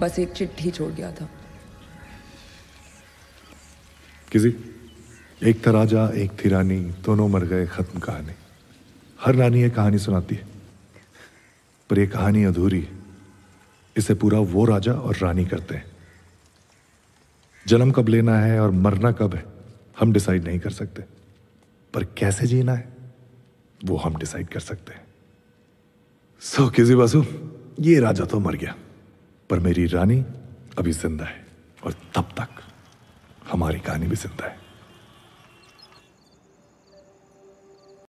बस एक चिट्ठी छोड़ गया था किसी एक था राजा एक थी रानी दोनों मर गए खत्म कहानी हर रानी यह कहानी सुनाती है पर यह कहानी अधूरी है इसे पूरा वो राजा और रानी करते हैं जन्म कब लेना है और मरना कब है हम डिसाइड नहीं कर सकते पर कैसे जीना है वो हम डिसाइड कर सकते हैं सो किसी बासु ये राजा तो मर गया पर मेरी रानी अभी जिंदा है और तब तक हमारी कहानी भी जिंदा है